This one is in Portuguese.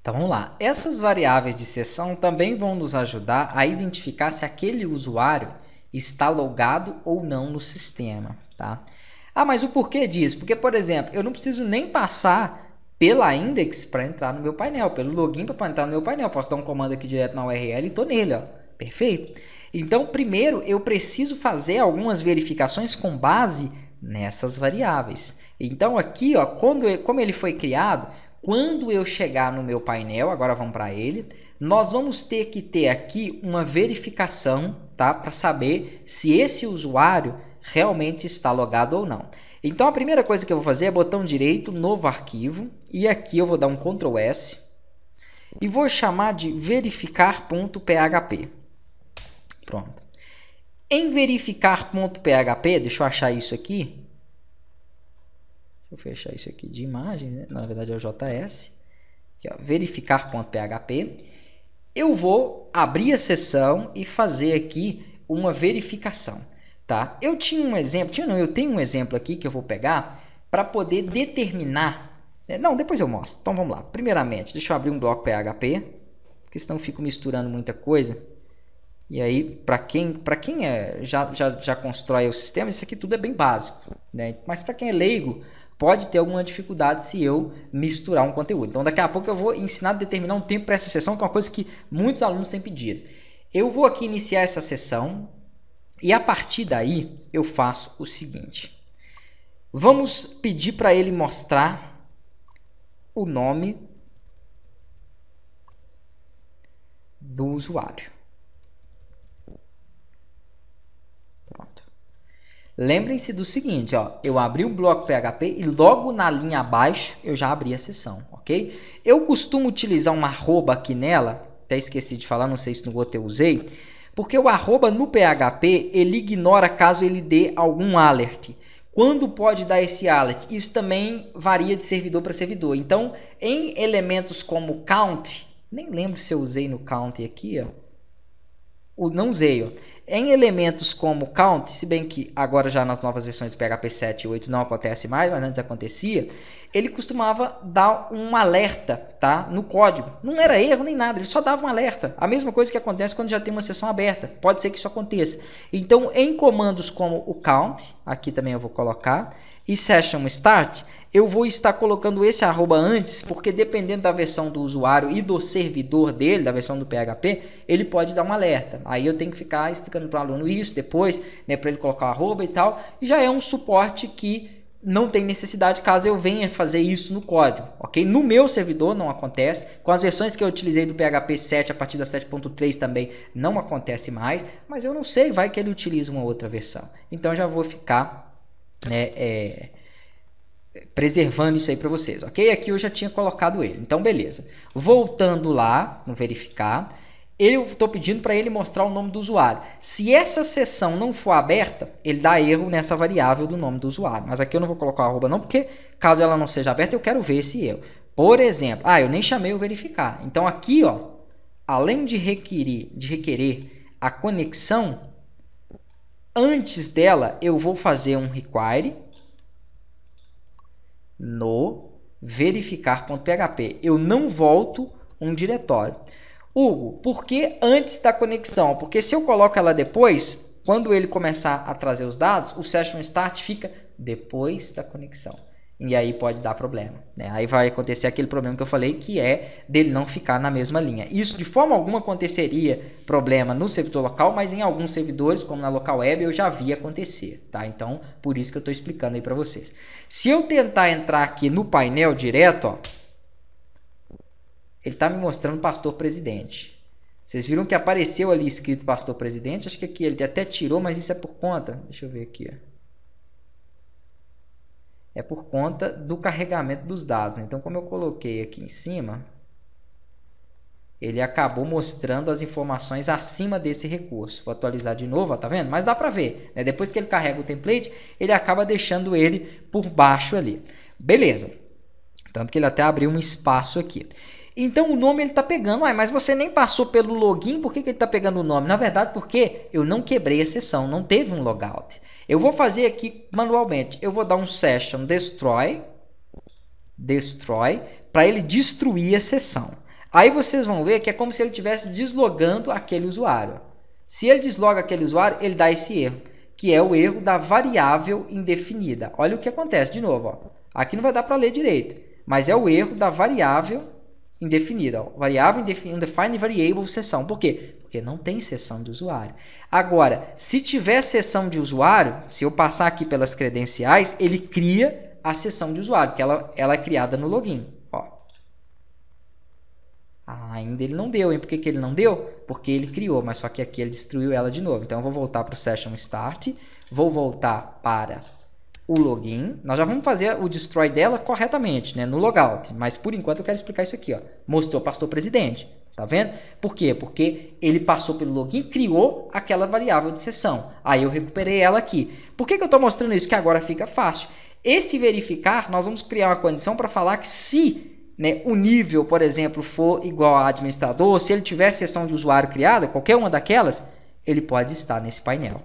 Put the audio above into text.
Então vamos lá. Essas variáveis de sessão também vão nos ajudar a identificar se aquele usuário está logado ou não no sistema, tá? Ah, mas o porquê disso? Porque, por exemplo, eu não preciso nem passar pela index para entrar no meu painel, pelo login para entrar no meu painel. Posso dar um comando aqui direto na URL e estou nele, ó. Perfeito? Então, primeiro, eu preciso fazer algumas verificações com base nessas variáveis. Então, aqui, ó, quando, como ele foi criado, quando eu chegar no meu painel, agora vamos para ele, nós vamos ter que ter aqui uma verificação, tá? Para saber se esse usuário realmente está logado ou não. Então a primeira coisa que eu vou fazer é botão direito, novo arquivo, e aqui eu vou dar um Ctrl S e vou chamar de verificar.php. Pronto. Em verificar.php, deixa eu achar isso aqui, Vou fechar isso aqui de imagem, né? na verdade é o JS. Aqui, ó, é verificar.php. Eu vou abrir a sessão e fazer aqui uma verificação. Tá? Eu tinha um exemplo, tinha, não, eu tenho um exemplo aqui que eu vou pegar para poder determinar. Né? Não, depois eu mostro. Então vamos lá. Primeiramente, deixa eu abrir um bloco PHP, porque senão fico misturando muita coisa. E aí, para quem, pra quem é, já, já, já constrói o sistema, isso aqui tudo é bem básico. Né? Mas para quem é leigo, pode ter alguma dificuldade se eu misturar um conteúdo. Então, daqui a pouco eu vou ensinar a determinar um tempo para essa sessão, que é uma coisa que muitos alunos têm pedido. Eu vou aqui iniciar essa sessão e a partir daí eu faço o seguinte. Vamos pedir para ele mostrar o nome do usuário. Lembrem-se do seguinte, ó, eu abri o bloco PHP e logo na linha abaixo eu já abri a sessão, ok? Eu costumo utilizar uma arroba aqui nela, até esqueci de falar, não sei se no Gote eu usei, porque o arroba no PHP ele ignora caso ele dê algum alert. Quando pode dar esse alert? Isso também varia de servidor para servidor. Então, em elementos como count, nem lembro se eu usei no count aqui, ó, não usei, ó. Em elementos como count, se bem que agora já nas novas versões do PHP 7 e 8 não acontece mais, mas antes acontecia, ele costumava dar um alerta tá, no código. Não era erro nem nada, ele só dava um alerta. A mesma coisa que acontece quando já tem uma sessão aberta. Pode ser que isso aconteça. Então, em comandos como o count, aqui também eu vou colocar, e session start, eu vou estar colocando esse arroba antes, porque dependendo da versão do usuário e do servidor dele, da versão do PHP, ele pode dar um alerta. Aí eu tenho que ficar explicando explicando para o aluno isso depois, né, para ele colocar o arroba e tal, e já é um suporte que não tem necessidade caso eu venha fazer isso no código, ok? No meu servidor não acontece, com as versões que eu utilizei do PHP 7 a partir da 7.3 também não acontece mais, mas eu não sei, vai que ele utiliza uma outra versão. Então já vou ficar né, é, preservando isso aí para vocês, ok? Aqui eu já tinha colocado ele, então beleza. Voltando lá, no verificar, eu estou pedindo para ele mostrar o nome do usuário. Se essa sessão não for aberta, ele dá erro nessa variável do nome do usuário. Mas aqui eu não vou colocar o arroba não, porque caso ela não seja aberta, eu quero ver esse erro. Por exemplo, ah, eu nem chamei o verificar. Então aqui, ó, além de requerir, de requerer a conexão, antes dela eu vou fazer um require no verificar.php. Eu não volto um diretório. Hugo, por que antes da conexão? Porque se eu coloco ela depois, quando ele começar a trazer os dados, o session start fica depois da conexão. E aí pode dar problema. Né? Aí vai acontecer aquele problema que eu falei, que é dele não ficar na mesma linha. Isso de forma alguma aconteceria problema no servidor local, mas em alguns servidores, como na local web, eu já vi acontecer. Tá? Então, por isso que eu estou explicando aí para vocês. Se eu tentar entrar aqui no painel direto, ó, ele está me mostrando pastor presidente. Vocês viram que apareceu ali escrito pastor presidente? Acho que aqui ele até tirou, mas isso é por conta. Deixa eu ver aqui. Ó. É por conta do carregamento dos dados. Né? Então, como eu coloquei aqui em cima, ele acabou mostrando as informações acima desse recurso. Vou atualizar de novo, ó, tá vendo? Mas dá para ver. Né? Depois que ele carrega o template, ele acaba deixando ele por baixo ali. Beleza. Tanto que ele até abriu um espaço aqui. Então o nome ele está pegando, ah, mas você nem passou pelo login, por que, que ele está pegando o nome? Na verdade, porque eu não quebrei a sessão, não teve um logout. Eu vou fazer aqui manualmente, eu vou dar um session destroy, destroy, para ele destruir a sessão. Aí vocês vão ver que é como se ele estivesse deslogando aquele usuário. Se ele desloga aquele usuário, ele dá esse erro, que é o erro da variável indefinida. Olha o que acontece de novo. Ó. Aqui não vai dar para ler direito, mas é o erro da variável indefinida. Ó. Variável indefinida, undefined variable sessão. Por quê? Porque não tem sessão de usuário. Agora, se tiver sessão de usuário, se eu passar aqui pelas credenciais, ele cria a sessão de usuário, que ela, ela é criada no login. Ó. Ah, ainda ele não deu, hein? Por que, que ele não deu? Porque ele criou, mas só que aqui ele destruiu ela de novo. Então, eu vou voltar para o Session Start, vou voltar para o login. Nós já vamos fazer o destroy dela corretamente, né? No logout. Mas por enquanto eu quero explicar isso aqui, ó. Mostrou pastor presidente, tá vendo? Por quê? Porque ele passou pelo login, criou aquela variável de sessão. Aí eu recuperei ela aqui. Por que, que eu estou mostrando isso? Que agora fica fácil. Esse verificar, nós vamos criar uma condição para falar que se né, o nível, por exemplo, for igual a administrador, se ele tiver sessão de usuário criada, qualquer uma daquelas, ele pode estar nesse painel.